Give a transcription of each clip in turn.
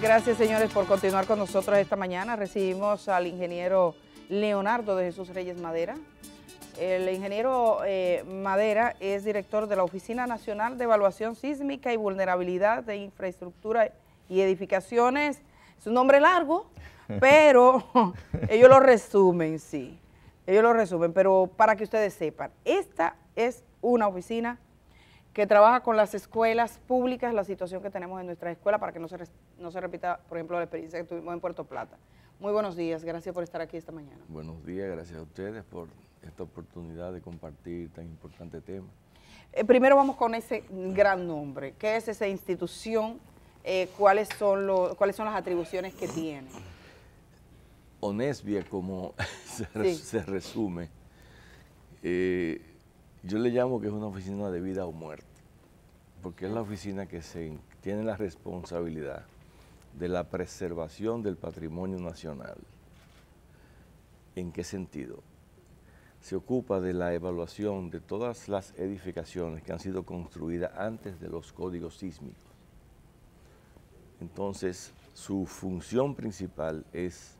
Gracias, señores, por continuar con nosotros esta mañana. Recibimos al ingeniero Leonardo de Jesús Reyes Madera. El ingeniero eh, Madera es director de la Oficina Nacional de Evaluación Sísmica y Vulnerabilidad de Infraestructura y Edificaciones. Es un nombre largo, pero ellos lo resumen, sí. Ellos lo resumen, pero para que ustedes sepan, esta es una oficina que trabaja con las escuelas públicas, la situación que tenemos en nuestra escuela para que no se, no se repita, por ejemplo, la experiencia que tuvimos en Puerto Plata. Muy buenos días, gracias por estar aquí esta mañana. Buenos días, gracias a ustedes por esta oportunidad de compartir tan importante tema. Eh, primero vamos con ese gran nombre, ¿qué es esa institución? Eh, ¿cuáles, son los, ¿Cuáles son las atribuciones que tiene? Onesbia, como se, resume, eh, yo le llamo que es una oficina de vida o muerte, porque es la oficina que tiene la responsabilidad de la preservación del patrimonio nacional. ¿En qué sentido? Se ocupa de la evaluación de todas las edificaciones que han sido construidas antes de los códigos sísmicos. Entonces, su función principal es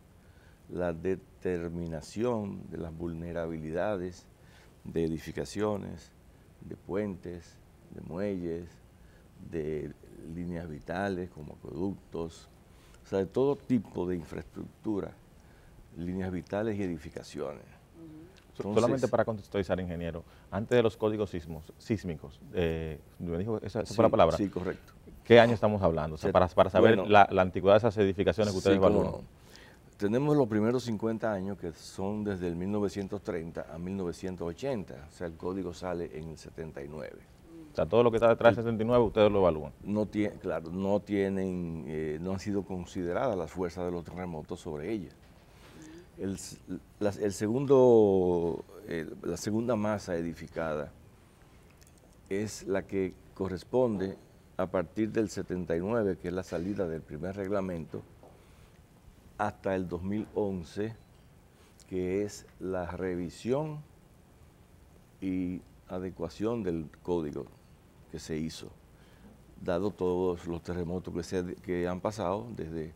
la determinación de las vulnerabilidades de edificaciones, de puentes, de muelles, de líneas vitales como productos, o sea, de todo tipo de infraestructura, líneas vitales y edificaciones. Solamente para contextualizar, ingeniero, antes de los códigos sismos, sísmicos, eh, ¿me dijo esa, fue la palabra? Sí, correcto. ¿Qué año estamos hablando? para, para, saber la, la, antigüedad de esas edificaciones que ustedes sí, tenemos los primeros 50 años que son desde el 1930 a 1980, o sea, el código sale en el 79. O sea, todo lo que está detrás del 79 ustedes lo evalúan. No tiene, claro, no tienen, eh, no han sido consideradas las fuerzas de los terremotos sobre ellas. El, segundo, eh, la segunda masa edificada es la que corresponde a partir del 79, que es la salida del primer reglamento, hasta el 2011, que es la revisión y adecuación del código que se hizo, dado todos los terremotos que, han pasado desde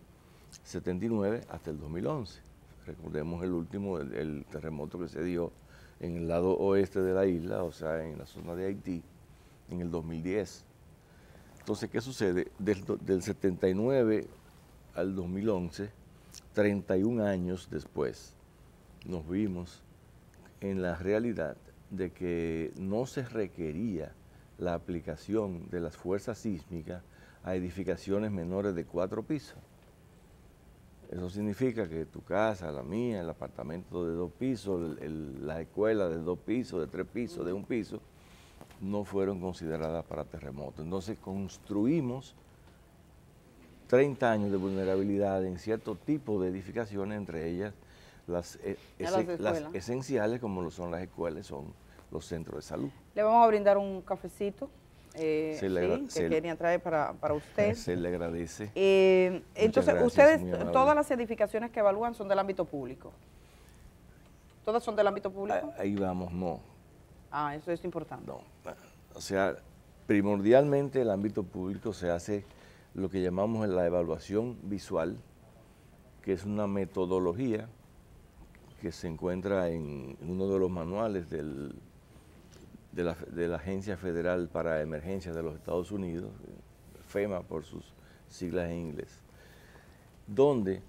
79 hasta el 2011. Recordemos el último, el, terremoto que se dio en el lado oeste de la isla, o sea, en la zona de Haití, en el 2010. Entonces, ¿qué sucede? Del, del 79 al 2011 31 años después, nos vimos en la realidad de que no se requería la aplicación de las fuerzas sísmicas a edificaciones menores de cuatro pisos. Eso significa que tu casa, la mía, el apartamento de dos pisos, la escuela de dos pisos, de tres pisos, de un piso, no fueron consideradas para terremotos. Entonces construimos 30 años de vulnerabilidad en cierto tipo de edificaciones, entre ellas las, eh, esenciales como lo son las escuelas, son los centros de salud. Le vamos a brindar un cafecito eh, que quería traer para, para, usted. Se le agradece. Eh, entonces, ustedes, todas las edificaciones que evalúan son del ámbito público. ¿Todas son del ámbito público? Ah, ahí vamos, no. Ah, eso es importante. o sea, primordialmente el ámbito público se hace lo que llamamos la evaluación visual, que es una metodología que se encuentra en uno de los manuales del, de, la, Agencia Federal para Emergencias de los Estados Unidos, FEMA por sus siglas en inglés, donde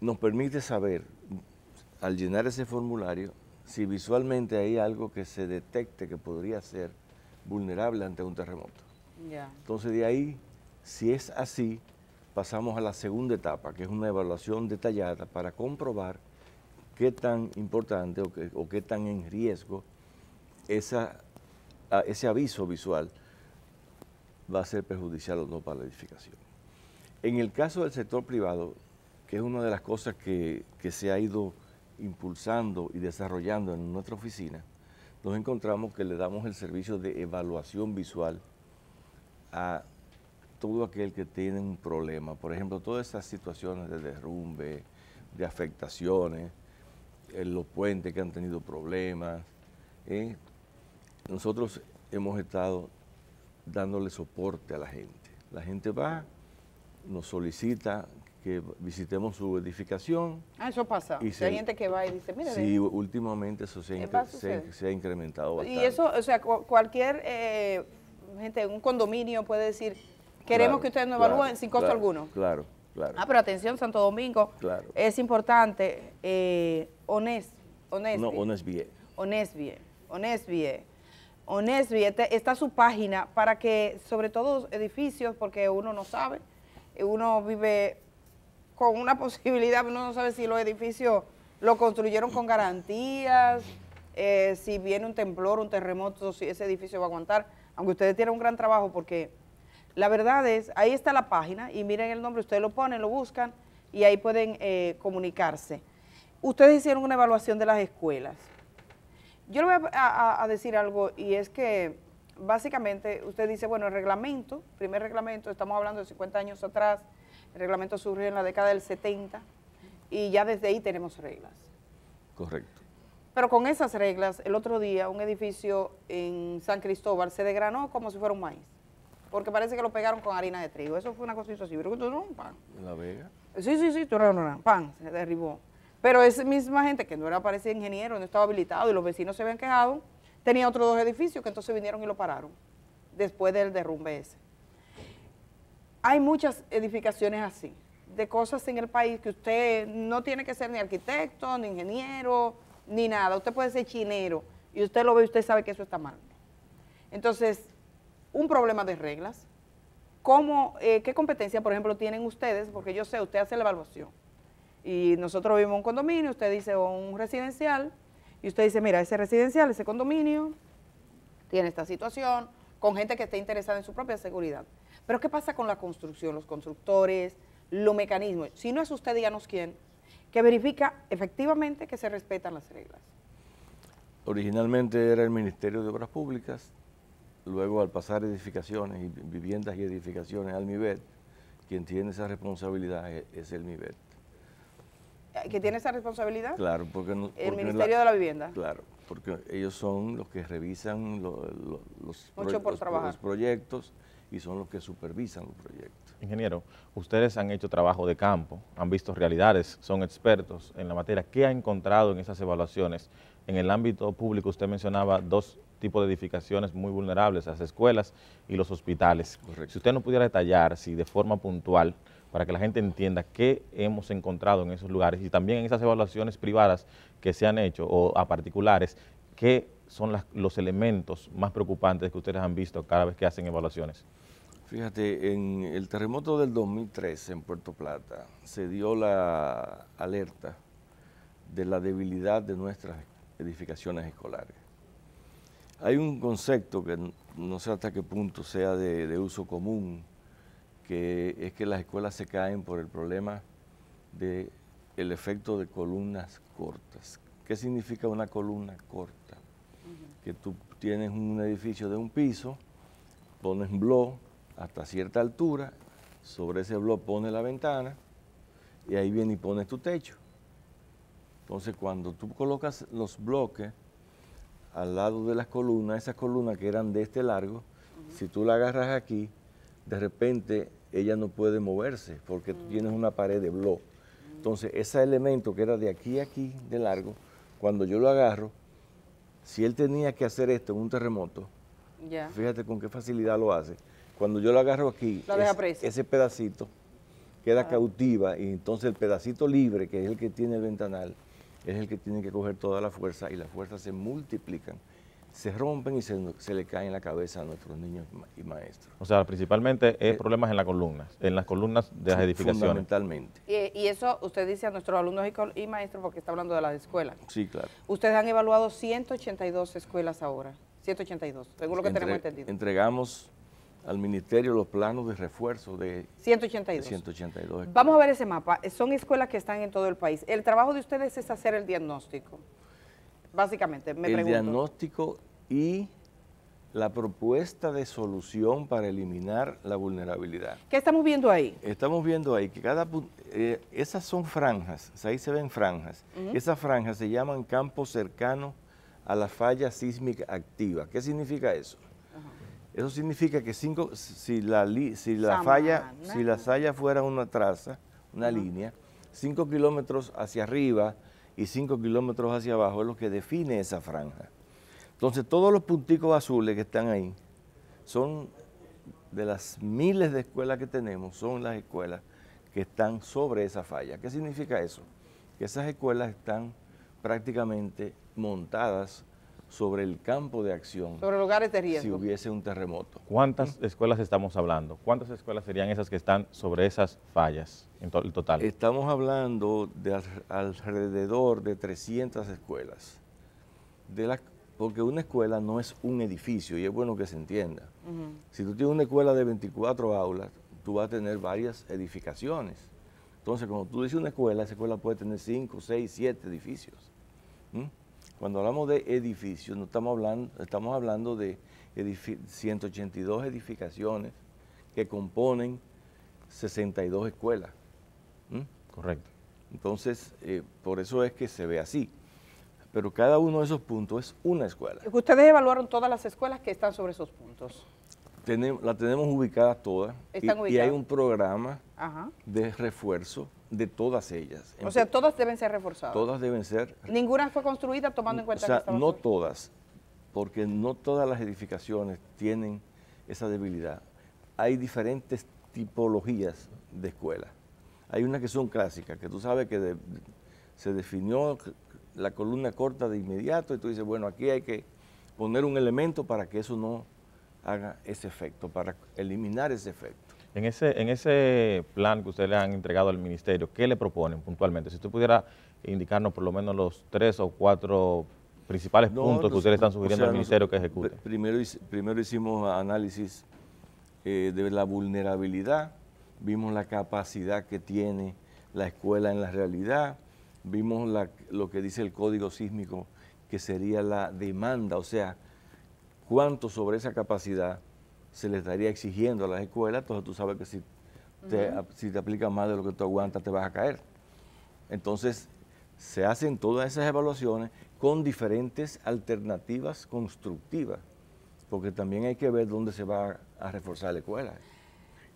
nos permite saber, al llenar ese formulario, si visualmente hay algo que se detecte que podría ser vulnerable ante un terremoto. Entonces de ahí si es así, pasamos a la segunda etapa, que es una evaluación detallada para comprobar qué tan importante o, qué tan en riesgo ese aviso visual va a ser perjudicial o no para la edificación. En el caso del sector privado, que es una de las cosas que se ha ido impulsando y desarrollando en nuestra oficina, nos encontramos que le damos el servicio de evaluación visual a todo aquel que tiene un problema, por ejemplo, todas esas situaciones de derrumbe, de afectaciones, eh, los puentes que han tenido problemas, eh, nosotros hemos estado dándole soporte a la gente. La gente va, nos solicita que visitemos su edificación. Ah, eso pasa. Y hay gente que va y dice, mire. Sí, últimamente eso se, ha incrementado bastante. Y eso, o sea, cualquier eh, gente en un condominio puede decir, Queremos que ustedes nos evalúen sin costo alguno. Claro, claro. Ah, pero atención, Santo Domingo. Claro. Es importante. Eh, honest, honest. No, honest bien honest bien, Está su página para que, sobre todo edificios, porque uno no sabe, uno vive con una posibilidad, uno no sabe si los edificios lo construyeron con garantías, eh, si viene un temblor, un terremoto, si ese edificio va a aguantar. Aunque ustedes tienen un gran trabajo porque la verdad es, ahí está la página y miren el nombre, ustedes lo ponen, lo buscan y ahí pueden eh, comunicarse. Ustedes hicieron una evaluación de las escuelas. Yo le voy a, a, decir algo y es que básicamente usted dice, bueno, el reglamento, primer reglamento, estamos hablando de 50 años atrás, el reglamento surgió en la década del 70 y ya desde ahí tenemos reglas. Correcto. Pero con esas reglas, el otro día un edificio en San Cristóbal se degranó como si fuera un maíz porque parece que lo pegaron con harina de trigo. Eso fue una cosita así, pero no, pan. ¿En La Vega? Sí, sí, sí, tú no, pan, se derribó. Pero esa misma gente que no era, parece ingeniero, no estaba habilitado y los vecinos se habían quejado, tenía otros dos edificios que entonces vinieron y lo pararon después del derrumbe ese. Hay muchas edificaciones así, de cosas en el país que usted no tiene que ser ni arquitecto, ni ingeniero, ni nada. Usted puede ser chinero y usted lo ve y usted sabe que eso está mal. Entonces, un problema de reglas. Eh, ¿Qué competencia, por ejemplo, tienen ustedes? Porque yo sé, usted hace la evaluación. Y nosotros vimos un condominio, usted dice un residencial, y usted dice, mira, ese residencial, ese condominio, tiene esta situación, con gente que está interesada en su propia seguridad. Pero ¿qué pasa con la construcción, los constructores, los mecanismos? Si no es usted, díganos quién, que verifica efectivamente que se respetan las reglas. Originalmente era el Ministerio de Obras Públicas, Luego, al pasar edificaciones, y viviendas y edificaciones al MIBET, quien tiene esa responsabilidad es, el MIBET. Eh, ¿Quién tiene esa responsabilidad? Claro, porque... No, el Ministerio de la Vivienda. Claro, porque ellos son los que revisan los, los proyectos y son los que supervisan los proyectos. Ingeniero, ustedes han hecho trabajo de campo, han visto realidades, son expertos en la materia. ¿Qué ha encontrado en esas evaluaciones? En el ámbito público usted mencionaba dos tipo de edificaciones muy vulnerables, las escuelas y los hospitales. Si usted nos pudiera detallar, si de forma puntual, para que la gente entienda qué hemos encontrado en esos lugares y también en esas evaluaciones privadas que se han hecho o a particulares, qué son los elementos más preocupantes que ustedes han visto cada vez que hacen evaluaciones. Fíjate, en el terremoto del 2013 en Puerto Plata se dio la alerta de la debilidad de nuestras edificaciones escolares. Hay un concepto que no sé hasta qué punto sea de, uso común, que es que las escuelas se caen por el problema del efecto de columnas cortas. ¿Qué significa una columna corta? Que tú tienes un edificio de un piso, pones un blog hasta cierta altura, sobre ese blog pones la ventana y ahí viene y pones tu techo. Entonces cuando tú colocas los bloques, al lado de las columnas, esas columnas que eran de este largo, si tú la agarras aquí, de repente ella no puede moverse porque tú tienes una pared de bloc. Entonces, ese elemento que era de aquí a aquí de largo, cuando yo lo agarro, si él tenía que hacer esto en un terremoto, fíjate con qué facilidad lo hace. Cuando yo lo agarro aquí, ese pedacito queda ah. cautiva y entonces el pedacito libre, que es el que tiene el ventanal, es el que tiene que coger toda la fuerza y las fuerzas se multiplican, se rompen y se, le caen en la cabeza a nuestros niños y maestros. O sea, principalmente es eh, problemas en la columna, en las columnas de las edificaciones. Fundamentalmente. Y, eso usted dice a nuestros alumnos y, maestros porque está hablando de las escuelas. Sí, claro. Ustedes han evaluado 182 escuelas ahora, 182, según lo que tenemos entendido. Entregamos al ministerio los planos de refuerzo de 182. Vamos a ver ese mapa. Son escuelas que están en todo el país. El trabajo de ustedes es hacer el diagnóstico, básicamente, me el pregunto. El diagnóstico y la propuesta de solución para eliminar la vulnerabilidad. ¿Qué estamos viendo ahí? Estamos viendo ahí que cada... Eh, esas son franjas, ahí se ven franjas. Esas franjas se llaman campos cercanos a la falla sísmica activa. ¿Qué significa eso? Eso significa que cinco, si la, si la falla, si la falla fuera una traza, una línea, 5 kilómetros hacia arriba y 5 kilómetros hacia abajo es lo que define esa franja. Entonces todos los punticos azules que están ahí son de las miles de escuelas que tenemos, son las escuelas que están sobre esa falla. ¿Qué significa eso? Que esas escuelas están prácticamente montadas sobre el campo de acción. Sobre lugares de Si hubiese un terremoto. ¿Cuántas escuelas estamos hablando? ¿Cuántas escuelas serían esas que están sobre esas fallas en el total? Estamos hablando de alrededor de 300 escuelas. De porque una escuela no es un edificio y es bueno que se entienda. Si tú tienes una escuela de 24 aulas, tú vas a tener varias edificaciones. Entonces, cuando tú dices una escuela, esa escuela puede tener 5, 6, 7 edificios. ¿Mm? Cuando hablamos de edificios, no estamos hablando, estamos hablando de 182 edificaciones que componen 62 escuelas. Correcto. Entonces, eh, por eso es que se ve así. Pero cada uno de esos puntos es una escuela. Ustedes evaluaron todas las escuelas que están sobre esos puntos. Las la tenemos ubicadas todas. y, hay un programa de refuerzo de todas ellas. O sea, todas deben ser reforzadas. Todas deben ser. Ninguna fue construida tomando en cuenta o sea, No todas, porque no todas las edificaciones tienen esa debilidad. Hay diferentes tipologías de escuelas. Hay unas que son clásicas, que tú sabes que se definió la columna corta de inmediato y tú dices, bueno, aquí hay que poner un elemento para que eso no haga ese efecto, para eliminar ese efecto. En ese, en ese plan que ustedes le han entregado al ministerio, ¿qué le proponen puntualmente? Si usted pudiera indicarnos por lo menos los tres o cuatro principales puntos que ustedes están sugiriendo al ministerio que ejecute. Primero, hicimos análisis eh, de la vulnerabilidad, vimos la capacidad que tiene la escuela en la realidad, vimos lo que dice el código sísmico, que sería la demanda, o sea, cuánto sobre esa capacidad se le estaría exigiendo a las escuelas, entonces tú sabes que si te, si te aplicas más de lo que tú aguantas, te vas a caer. Entonces, se hacen todas esas evaluaciones con diferentes alternativas constructivas, porque también hay que ver dónde se va a reforzar la escuela.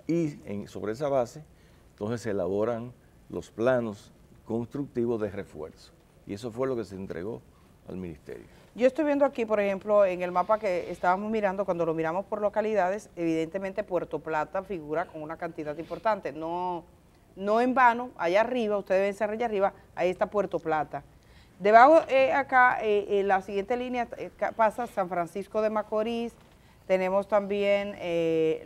Y sobre esa base, entonces se elaboran los planos constructivos de refuerzo. Y eso fue lo que se entregó al ministerio. Yo estoy viendo aquí, por ejemplo, en el mapa que estábamos mirando, cuando lo miramos por localidades, evidentemente Puerto Plata figura con una cantidad importante. No, no en vano, allá arriba, ustedes ven allá arriba, ahí está Puerto Plata. Debajo eh, acá, eh, en la siguiente línea eh, pasa San Francisco de Macorís, tenemos también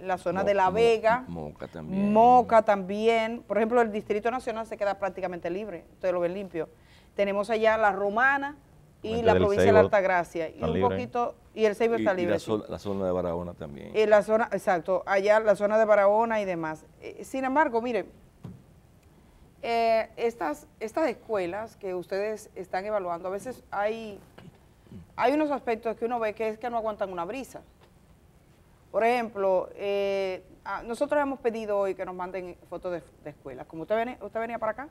la zona de La Vega. Moca también. Moca también. Por ejemplo, el Distrito Nacional se queda prácticamente libre, ustedes lo ven limpio. Tenemos allá La Romana, y la provincia de la Altagracia. Y un poquito, y el Seibo está libre. Y la, zona, de Barahona también. Y eh, la zona, exacto, allá la zona de Barahona y demás. Eh, sin embargo, miren, eh, estas, estas escuelas que ustedes están evaluando, a veces hay, hay unos aspectos que uno ve que es que no aguantan una brisa. Por ejemplo, nosotros hemos pedido hoy que nos manden fotos de, escuelas. Como usted, venía, usted venía para acá,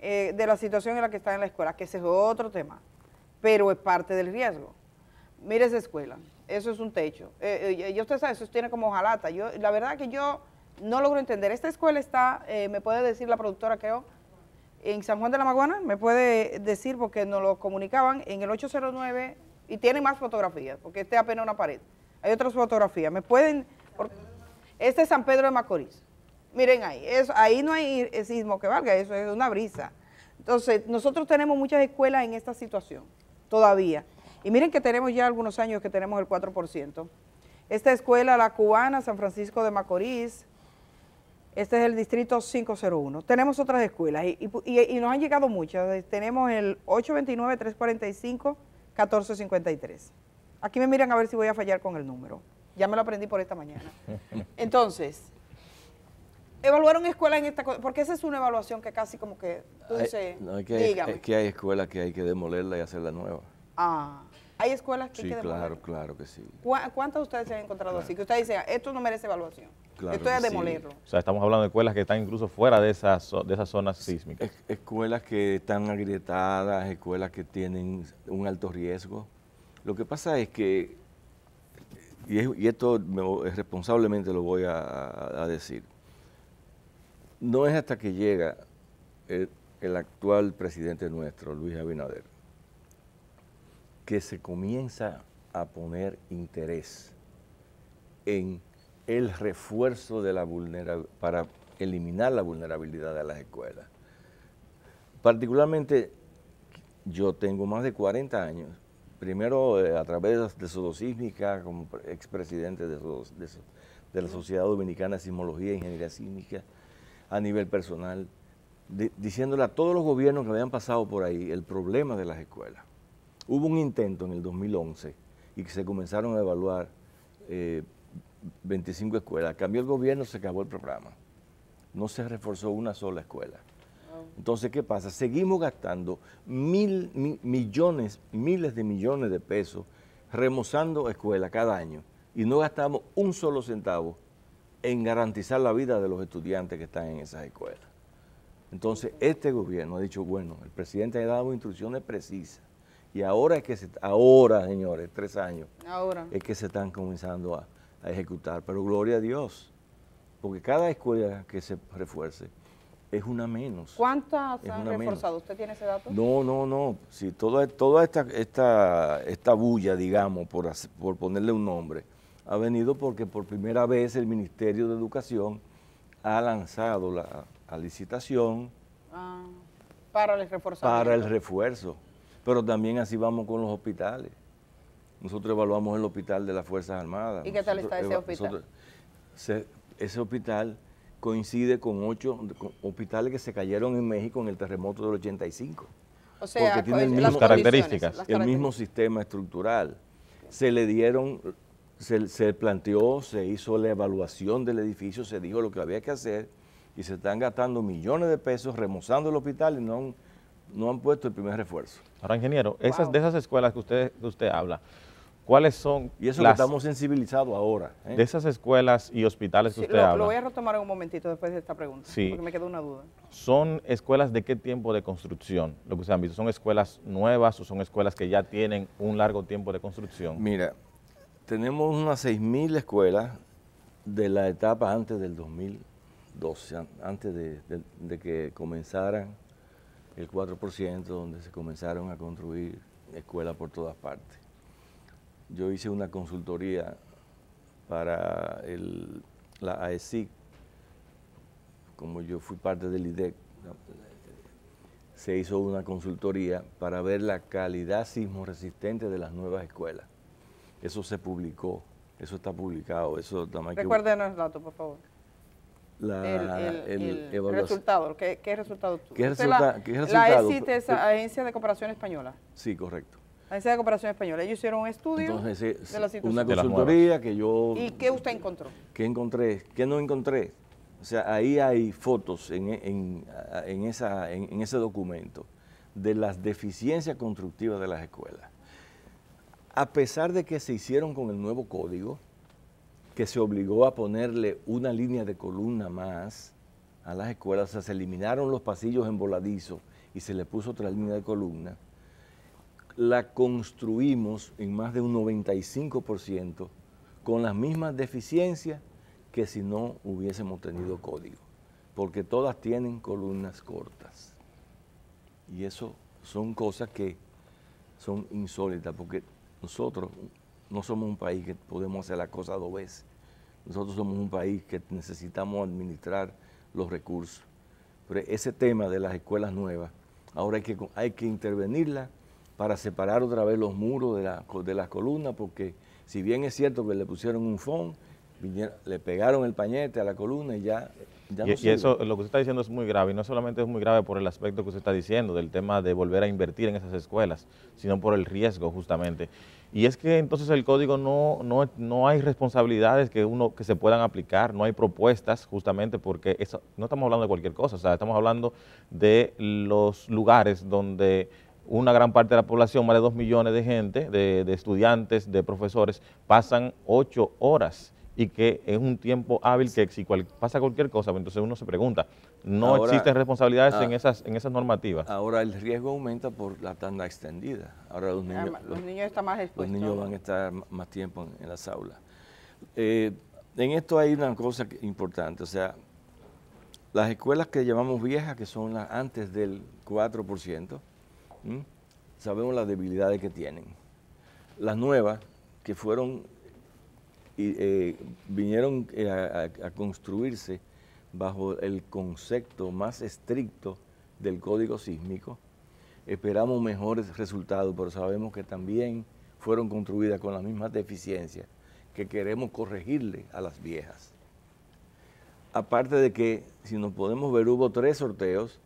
de la situación en la que está en la escuela, que ese es otro tema pero es parte del riesgo. Mire esa escuela, eso es un techo. Eh, eh, yo usted sabe, eso tiene como jalata. Yo, la verdad que yo no logro entender. Esta escuela está, eh, me puede decir la productora, creo, en San Juan de la Maguana, me puede decir, porque nos lo comunicaban en el 809, y tiene más fotografías, porque este es apenas una pared. Hay otras fotografías. Me pueden... este es San Pedro de Macorís. Miren ahí, ahí no hay sismo que valga, eso es una brisa. Entonces, nosotros tenemos muchas escuelas en esta situación todavía. Y miren que tenemos ya algunos años que tenemos el 4%. Esta escuela, la cubana, San Francisco de Macorís, este es el distrito 501. Tenemos otras escuelas y, y, y nos han llegado muchas. Tenemos el 829-345-1453. Aquí me miran a ver si voy a fallar con el número. Ya me lo aprendí por esta mañana. Entonces, evaluaron escuela en esta cosa, porque esa es una evaluación que casi como que tú dices, es que, hay escuelas que hay que demolerla y hacerla nueva. Ah, hay escuelas que hay que Sí, claro, claro que sí. ¿Cuántas de ustedes se han encontrado así? Que usted dice, esto no merece evaluación, esto es demolerlo. O sea, estamos hablando de escuelas que están incluso fuera de esas, de esas zonas sísmicas. escuelas que están agrietadas, escuelas que tienen un alto riesgo. Lo que pasa es que, y, esto me, responsablemente lo voy a decir, no es hasta que llega el, actual presidente nuestro, Luis Abinader, que se comienza a poner interés en el refuerzo de la para eliminar la vulnerabilidad de las escuelas. Particularmente, yo tengo más de 40 años, primero eh, a través de Sodosísmica, como expresidente de, de la Sociedad Dominicana de Sismología e Ingeniería Sísmica, a nivel personal, diciéndole a todos los gobiernos que habían pasado por ahí el problema de las escuelas. Hubo un intento en el 2011 y que se comenzaron a evaluar 25 eh, escuelas. Cambió el gobierno, se acabó el programa. No se reforzó una sola escuela. Entonces, ¿qué pasa? Seguimos gastando mil, millones, miles de millones de pesos remozando escuelas cada año y no gastamos un solo centavo en garantizar la vida de los estudiantes que están en esas escuelas. Entonces, este gobierno ha dicho, bueno, el presidente ha dado instrucciones precisas. Y ahora es que se, ahora, señores, tres años, ahora. es que se están comenzando a, ejecutar. Pero gloria a Dios, porque cada escuela que se refuerce es una menos. ¿Cuántas han reforzado? ¿Usted tiene ese dato? No, no, no. Si sí, toda, toda esta, esta, esta bulla, digamos, por, por ponerle un nombre, ha venido porque por primera vez el Ministerio de Educación ha lanzado la licitación ah, para el refuerzo. Para el refuerzo, pero también así vamos con los hospitales. Nosotros evaluamos el hospital de las Fuerzas Armadas. ¿Y qué tal está ese hospital? ese hospital coincide con ocho hospitales que se cayeron en México en el terremoto del 85. O sea, porque tiene pues, las características. el mismo sistema estructural. Se le dieron se, planteó, se hizo la evaluación del edificio, se dijo lo que había que hacer y se están gastando millones de pesos remozando el hospital y no han, no han puesto el primer refuerzo. Ahora, ingeniero, esas, de esas escuelas que usted, que usted habla, ¿cuáles son Y eso estamos sensibilizados ahora. ¿eh? De esas escuelas y hospitales que usted lo, habla. Lo voy a retomar en un momentito después de esta pregunta, porque me quedó una duda. ¿Son escuelas de qué tiempo de construcción? Lo que se han visto, ¿son escuelas nuevas o son escuelas que ya tienen un largo tiempo de construcción? Mira, tenemos unas 6.000 escuelas de la etapa antes del 2012, antes de, que comenzaran el 4%, donde se comenzaron a construir escuelas por todas partes. Yo hice una consultoría para la AESIC, como yo fui parte del IDEC, se hizo una consultoría para ver la calidad sismo resistente de las nuevas escuelas. Eso se publicó, eso está publicado. Eso también... Recuérdenos el dato, por favor. el, resultado, ¿qué, resultado tuvo? ¿Qué, resultado? E la es Agencia de Cooperación Española. Sí, correcto. Agencia de Cooperación Española. Ellos hicieron un estudio eh, de la situación. Una consultoría que yo... ¿Y qué usted encontró? ¿Qué encontré? ¿Qué no encontré? O sea, ahí hay fotos en ese documento de las deficiencias constructivas de las escuelas a pesar de que se hicieron con el nuevo código, que se obligó a ponerle una línea de columna más a las escuelas, o sea, se eliminaron los pasillos en voladizo y se le puso otra línea de columna, la construimos en más de un 95% con las mismas deficiencias que si no hubiésemos tenido código, porque todas tienen columnas cortas. Y eso son cosas que son insólitas, porque nosotros no somos un país que podemos hacer las cosas dos veces. Nosotros somos un país que necesitamos administrar los recursos. Pero ese tema de las escuelas nuevas, ahora hay que, hay que intervenirla para separar otra vez los muros de, de las columnas, porque si bien es cierto que le pusieron un fondo, le pegaron el pañete a la columna y ya... y, eso, lo que usted está diciendo es muy grave, y no solamente es muy grave por el aspecto que usted está diciendo, del tema de volver a invertir en esas escuelas, sino por el riesgo justamente. Y es que entonces el código no, no, no, hay responsabilidades que uno que se puedan aplicar, no hay propuestas justamente porque eso, no estamos hablando de cualquier cosa, estamos hablando de los lugares donde una gran parte de la población, más de dos millones de gente, de, de estudiantes, de profesores, pasan ocho horas y que es un tiempo hábil que si pasa cualquier cosa, pues, entonces uno se pregunta, no existen responsabilidades en, ah, esas, en esas normativas. Ahora el riesgo aumenta por la tanda extendida. Ahora los niños, más expuestos. Los niños van a estar más tiempo en, las aulas. Eh, en esto hay una cosa importante, o sea, las escuelas que llamamos viejas, que son las antes del 4%, sabemos las debilidades que tienen. Las nuevas, que fueron y, eh, vinieron eh, a, a, construirse bajo el concepto más estricto del código sísmico. Esperamos mejores resultados, pero sabemos que también fueron construidas con las mismas deficiencias que queremos corregirle a las viejas. Aparte de que, si nos podemos ver, hubo tres sorteos.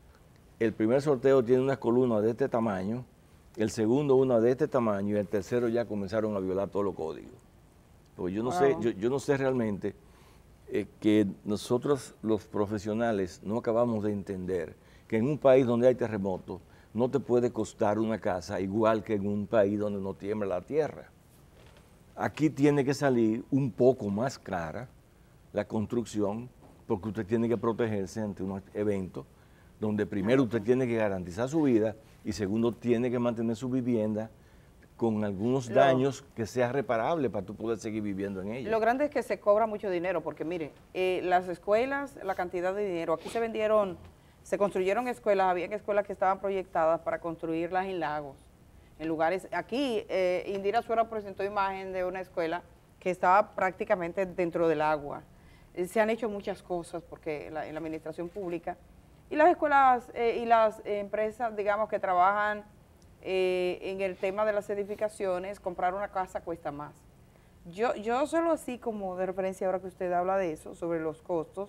El primer sorteo tiene unas columnas de este tamaño, el segundo una de este tamaño y el tercero ya comenzaron a violar todos los códigos yo no sé, yo, no sé realmente eh, que nosotros los profesionales no acabamos de entender que en un país donde hay terremotos no te puede costar una casa igual que en un país donde no tiembla la tierra. Aquí tiene que salir un poco más cara la construcción porque usted tiene que protegerse ante un evento donde primero usted tiene que garantizar su vida y segundo tiene que mantener su vivienda con algunos daños que sea reparable para tú poder seguir viviendo en ella. Lo grande es que se cobra mucho dinero, porque mire, eh, las escuelas, la cantidad de dinero, aquí se vendieron, se construyeron escuelas, había escuelas que estaban proyectadas para construirlas en lagos, en lugares, aquí eh, Indira Suero presentó imagen de una escuela que estaba prácticamente dentro del agua. Eh, se han hecho muchas cosas porque la, en la administración pública y las escuelas y las empresas, digamos, que trabajan eh, en el tema de las edificaciones, comprar una casa cuesta más. Yo, yo solo así como de referencia ahora que usted habla de eso, sobre los costos,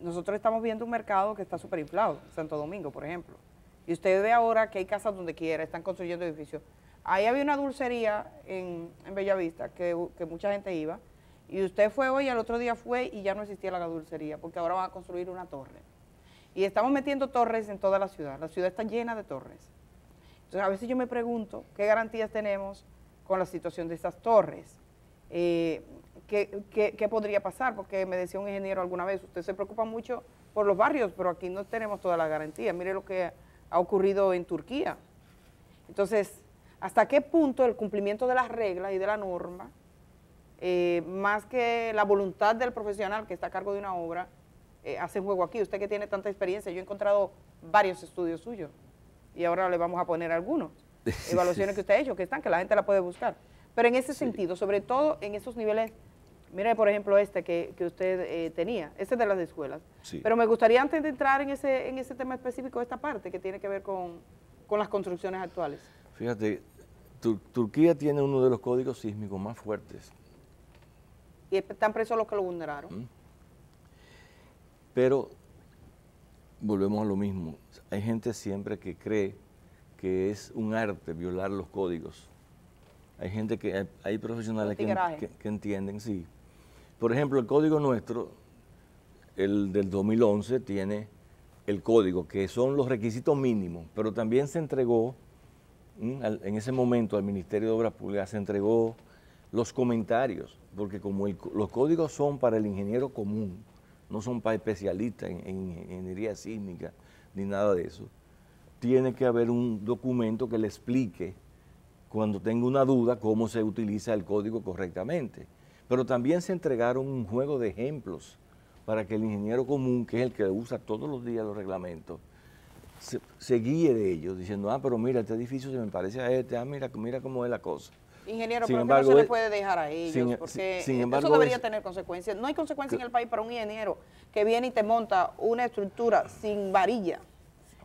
nosotros estamos viendo un mercado que está súper inflado, Santo Domingo, por ejemplo. Y usted ve ahora que hay casas donde quiera, están construyendo edificios. Ahí había una dulcería en, Bellavista que, que mucha gente iba, y usted fue hoy, al otro día fue y ya no existía la dulcería, porque ahora van a construir una torre. Y estamos metiendo torres en toda la ciudad. La ciudad está llena de torres. Entonces, a veces yo me pregunto qué garantías tenemos con la situación de estas torres. Eh, ¿qué, podría pasar? Porque me decía un ingeniero alguna vez, usted se preocupa mucho por los barrios, pero aquí no tenemos toda la garantía. Mire lo que ha ocurrido en Turquía. Entonces, ¿hasta qué punto el cumplimiento de las reglas y de la norma, eh, más que la voluntad del profesional que está a cargo de una obra, eh, hace juego aquí? Usted que tiene tanta experiencia, yo he encontrado varios estudios suyos y ahora le vamos a poner algunos. Evaluaciones que usted ha hecho, que están, que la gente la puede buscar. Pero en ese sentido, sobre todo en esos niveles, mire por ejemplo este que, usted eh, tenía, este de las escuelas. Pero me gustaría antes de entrar en ese, en ese tema específico, esta parte que tiene que ver con, las construcciones actuales. Fíjate, Turquía tiene uno de los códigos sísmicos más fuertes. Y están presos los que lo vulneraron. ¿Mm? Pero volvemos a lo mismo. Hay gente siempre que cree que es un arte violar los códigos. Hay gente que, hay, profesionales que, entienden, sí. Por ejemplo, el código nuestro, el del 2011, tiene el código, que son los requisitos mínimos, pero también se entregó, en ese momento al Ministerio de Obras Públicas, se entregó los comentarios, porque como los códigos son para el ingeniero común, no son especialistas en, ingeniería sísmica ni nada de eso, tiene que haber un documento que le explique cuando tenga una duda cómo se utiliza el código correctamente. Pero también se entregaron un juego de ejemplos para que el ingeniero común, que es el que usa todos los días los reglamentos, se, se guíe de ellos, diciendo, ah, pero mira, este edificio se me parece a este, ah, mira, mira cómo es la cosa. Ingeniero, pero embargo, no se le puede dejar a ellos, e- porque eso debería tener consecuencias. No hay consecuencias en el país para un ingeniero que viene y te monta una estructura sin varilla.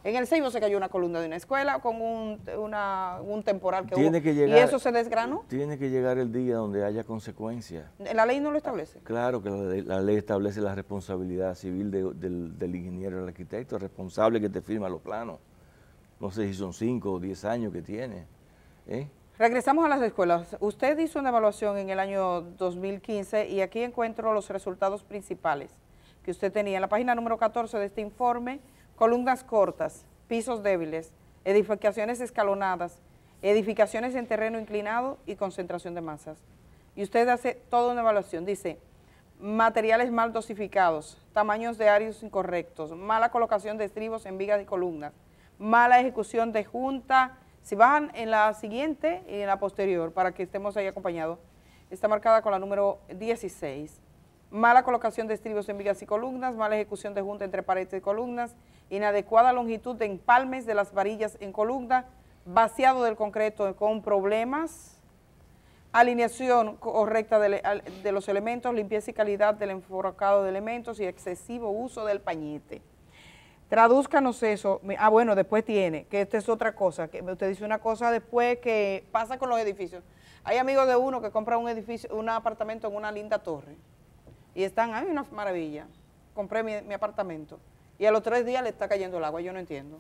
En el Seibo se cayó una columna de una escuela con un, temporal que tiene hubo. ¿Y eso se desgranó? Tiene que llegar el día donde haya consecuencias. ¿La ley no lo establece? Claro que la, ley, establece la responsabilidad civil del, ingeniero, del arquitecto, responsable que te firma los planos. No sé si son cinco o diez años que tiene. ¿eh? Regresamos a las escuelas. Usted hizo una evaluación en el año 2015 y aquí encuentro los resultados principales que usted tenía. En la página número 14 de este informe, columnas cortas, pisos débiles, edificaciones escalonadas, edificaciones en terreno inclinado y concentración de masas. Y usted hace toda una evaluación, dice, materiales mal dosificados, tamaños de áreas incorrectos, mala colocación de estribos en vigas y columnas, mala ejecución de junta, si bajan en la siguiente y en la posterior, para que estemos ahí acompañados, está marcada con la número 16. Mala colocación de estribos en vigas y columnas, mala ejecución de junta entre paredes y columnas, inadecuada longitud de empalmes de las varillas en columna, vaciado del concreto con problemas, alineación correcta de, de los elementos, limpieza y calidad del enfocado de elementos y excesivo uso del pañete. Tradúzcanos eso. Ah, bueno, después tiene, que esta es otra cosa. Que usted dice una cosa después que pasa con los edificios. Hay amigos de uno que compra un edificio, un apartamento en una linda torre. Y están, ay, una maravilla. Compré mi, apartamento. Y a los tres días le está cayendo el agua, yo no entiendo.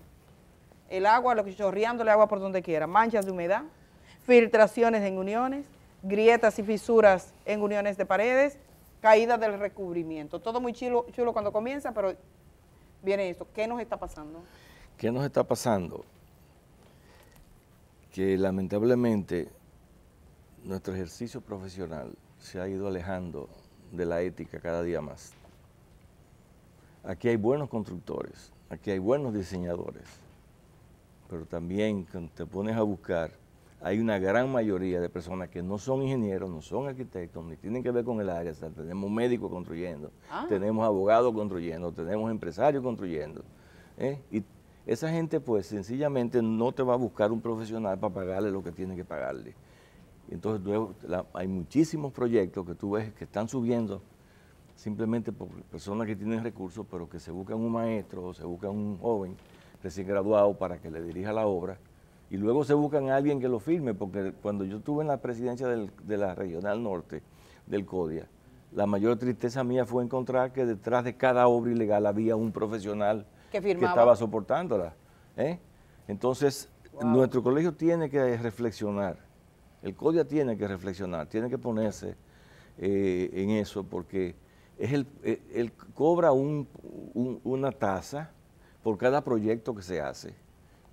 El agua, lo que chorreándole agua por donde quiera, manchas de humedad, filtraciones en uniones, grietas y fisuras en uniones de paredes, caída del recubrimiento. Todo muy chulo, chulo cuando comienza, pero viene esto. ¿Qué nos está pasando? ¿Qué nos está pasando? Que lamentablemente nuestro ejercicio profesional se ha ido alejando de la ética cada día más. Aquí hay buenos constructores, aquí hay buenos diseñadores, pero también cuando te pones a buscar hay una gran mayoría de personas que no son ingenieros, no son arquitectos, ni tienen que ver con el área. tenemos médicos construyendo, ah. tenemos abogados construyendo, tenemos empresarios construyendo. ¿eh? Y esa gente, pues, sencillamente no te va a buscar un profesional para pagarle lo que tiene que pagarle. Entonces, hay muchísimos proyectos que tú ves que están subiendo simplemente por personas que tienen recursos, pero que se buscan un maestro o se buscan un joven recién graduado para que le dirija la obra y luego se buscan a alguien que lo firme, porque cuando yo estuve en la presidencia de la Regional Norte del CODIA, la mayor tristeza mía fue encontrar que detrás de cada obra ilegal había un profesional que, estaba soportándola. ¿eh? Entonces, nuestro colegio tiene que reflexionar, el CODIA tiene que reflexionar, tiene que ponerse eh, en eso, porque es el, cobra una tasa por cada proyecto que se hace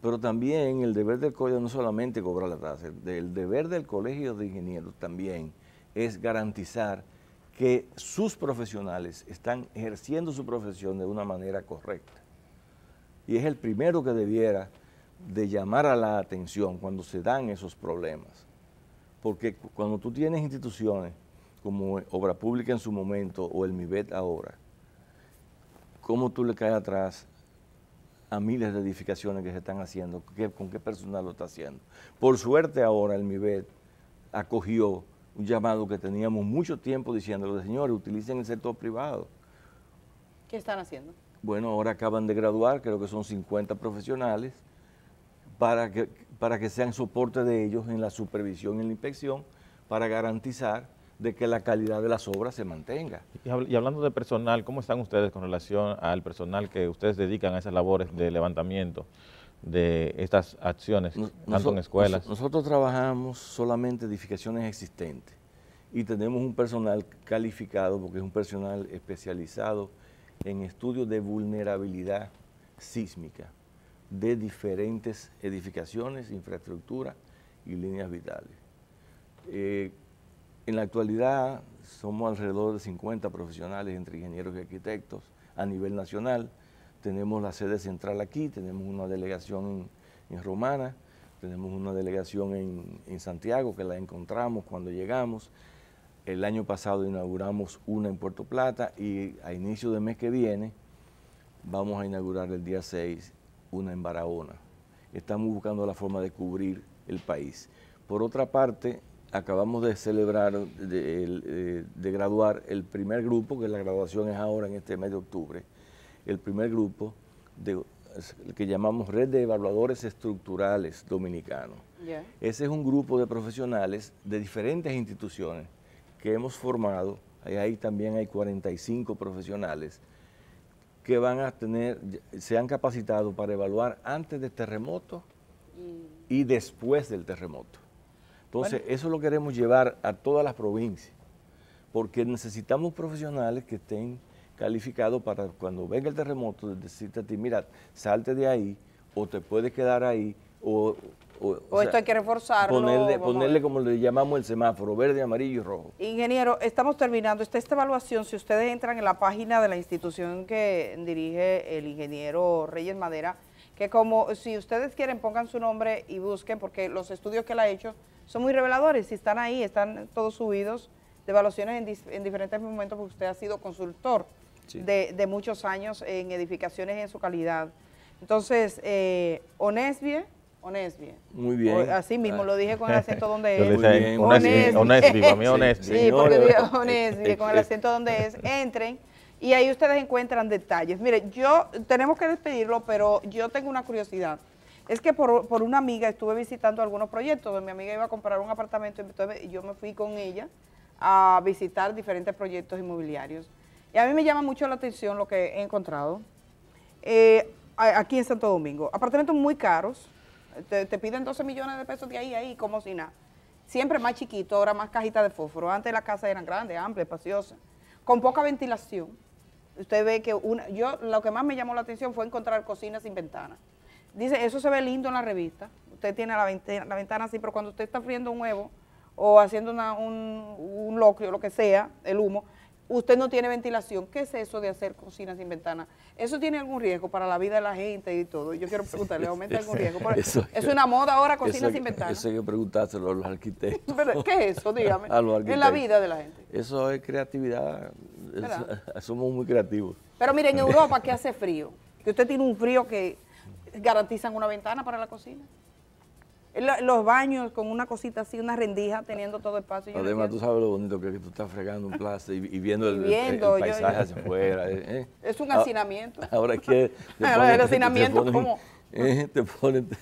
pero también el deber del colegio no solamente cobrar la tasa, el deber del colegio de ingenieros también es garantizar que sus profesionales están ejerciendo su profesión de una manera correcta. Y es el primero que debiera de llamar a la atención cuando se dan esos problemas. Porque cuando tú tienes instituciones como Obra Pública en su momento o el MIBET ahora, ¿cómo tú le caes atrás a miles de edificaciones que se están haciendo, con qué personal lo está haciendo. Por suerte ahora el MIBET acogió un llamado que teníamos mucho tiempo diciéndole, señores, utilicen el sector privado. ¿Qué están haciendo? Bueno, ahora acaban de graduar, creo que son 50 profesionales, para que, para que sean soporte de ellos en la supervisión y en la inspección, para garantizar de que la calidad de las obras se mantenga. Y, hablando de personal, ¿cómo están ustedes con relación al personal que ustedes dedican a esas labores de levantamiento de estas acciones, tanto en escuelas? nosotros trabajamos solamente edificaciones existentes y tenemos un personal calificado porque es un personal especializado en estudios de vulnerabilidad sísmica de diferentes edificaciones, infraestructura y líneas vitales. Eh, en la actualidad somos alrededor de 50 profesionales entre ingenieros y arquitectos a nivel nacional. Tenemos la sede central aquí, tenemos una delegación en, Romana, tenemos una delegación en, en, Santiago que la encontramos cuando llegamos. El año pasado inauguramos una en Puerto Plata y a inicio del mes que viene vamos a inaugurar el día 6 una en Barahona. Estamos buscando la forma de cubrir el país. Por otra parte, acabamos de celebrar, eh, de, graduar el primer grupo, que la graduación es ahora en este mes de octubre, el primer grupo que llamamos Red de Evaluadores Estructurales Dominicanos. Ese es un grupo de profesionales de diferentes instituciones que hemos formado, ahí, también hay 45 profesionales que van a tener, se han capacitado para evaluar antes del terremoto y después del terremoto. Entonces, eso lo queremos llevar a todas las provincias, porque necesitamos profesionales que estén calificados para cuando venga el terremoto, decirte a ti, mira, salte de ahí, o te puedes quedar ahí, o, esto hay que reforzarlo. Ponerle, como le llamamos el semáforo, verde, amarillo y rojo. Ingeniero, estamos terminando. Esta, esta evaluación, si ustedes entran en la página de la institución que dirige el ingeniero Reyes Madera, que como si ustedes quieren pongan su nombre y busquen, porque los estudios que él ha hecho son muy reveladores si están ahí, están todos subidos de evaluaciones en, diferentes momentos porque usted ha sido consultor de, muchos años en edificaciones en su calidad. Entonces, eh, Onesbie, Muy bien. así mismo lo dije con el acento donde es. Muy mí Sí, porque dije con el acento donde es. Entren y ahí ustedes encuentran detalles. Mire, yo tenemos que despedirlo, pero yo tengo una curiosidad. Es que por, una amiga estuve visitando algunos proyectos, donde mi amiga iba a comprar un apartamento, y yo me fui con ella a visitar diferentes proyectos inmobiliarios. Y a mí me llama mucho la atención lo que he encontrado eh, aquí en Santo Domingo. Apartamentos muy caros, te, piden 12 millones de pesos de ahí a ahí, como si nada. Siempre más chiquito, ahora más cajitas de fósforo. Antes las casas eran grandes, amplias, espaciosas, con poca ventilación. Usted ve que una, yo lo que más me llamó la atención fue encontrar cocinas sin ventanas. Dice, eso se ve lindo en la revista. Usted tiene la ventana, la ventana así, pero cuando usted está friendo un huevo o haciendo un, un locrio, lo que sea, el humo, usted no tiene ventilación. ¿Qué es eso de hacer cocina sin ventana? ¿Eso tiene algún riesgo para la vida de la gente y todo? Yo quiero preguntarle, ¿aumenta algún riesgo? es una moda ahora, cocina sin ventana. Eso hay que preguntárselo a los arquitectos. ¿Qué es eso, dígame? A los en la vida de la gente. Eso es creatividad. somos muy creativos. Pero mire, en Europa ¿qué hace frío, que usted tiene un frío que garantizan una ventana para la cocina. Los baños con una cosita así, una rendija, teniendo todo el espacio. Además, tú sabes lo bonito que es que tú estás fregando un plazo y, viendo, el, paisaje afuera. Eh, ¿eh? Es un ah, hacinamiento. Ahora, es que... el hacinamiento, como... Eh,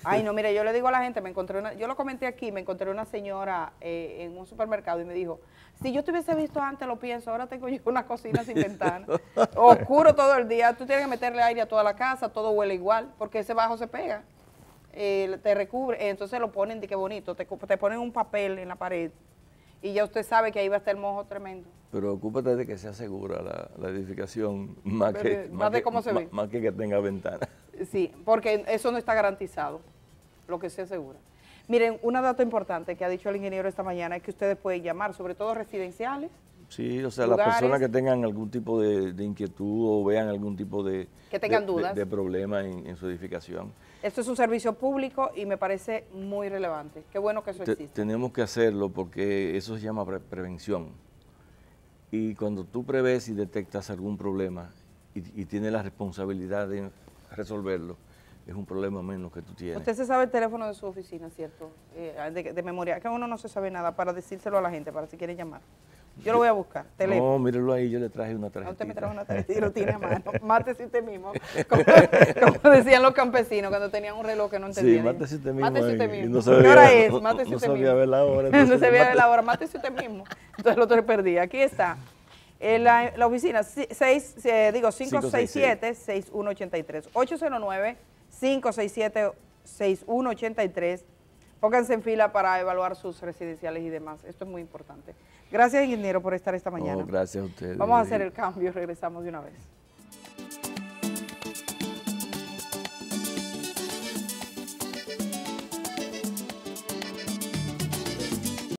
Ay, no, mira, yo le digo a la gente, me encontré yo lo comenté aquí, me encontré una señora eh, en un supermercado y me dijo, si yo te hubiese visto antes, lo pienso, ahora tengo yo una cocina sin ventana, oscuro todo el día, tú tienes que meterle aire a toda la casa, todo huele igual, porque ese bajo se pega, eh, te recubre, entonces lo ponen, de qué bonito, te, te ponen un papel en la pared y ya usted sabe que ahí va a estar el mojo tremendo pero ocúpate de que sea segura la, edificación, más, que, que, tenga ventanas. Sí, porque eso no está garantizado, lo que sea segura. Miren, una dato importante que ha dicho el ingeniero esta mañana es que ustedes pueden llamar, sobre todo residenciales. Sí, o sea, las personas que tengan algún tipo de, inquietud o vean algún tipo de, que tengan dudas. de, problema en, su edificación. Esto es un servicio público y me parece muy relevante. Qué bueno que eso existe. Tenemos que hacerlo porque eso se llama prevención. Y cuando tú preves y detectas algún problema y, tienes la responsabilidad de resolverlo, es un problema menos que tú tienes. Usted se sabe el teléfono de su oficina, ¿cierto? Eh, de, memoria, que uno no se sabe nada para decírselo a la gente, para si quieren llamar. Yo lo voy a buscar. No, mírelo ahí, yo le traje una tarjetita. usted me trajo una tarjeta y lo tiene a mano. Mátese usted mismo. Como, decían los campesinos cuando tenían un reloj que no entendían. Sí, mátese usted mismo. Mátese usted mismo. Y no sabía, ¿Qué ver la hora. no sabía ver la hora. Mátese usted mismo. Entonces lo otro Aquí está. Eh, la, oficina, eh, digo, 567-6183. 809-567-6183. Pónganse en fila para evaluar sus residenciales y demás. Esto es muy importante. Gracias, ingeniero, por estar esta oh, mañana. gracias a ustedes. Vamos a hacer el cambio, regresamos de una vez.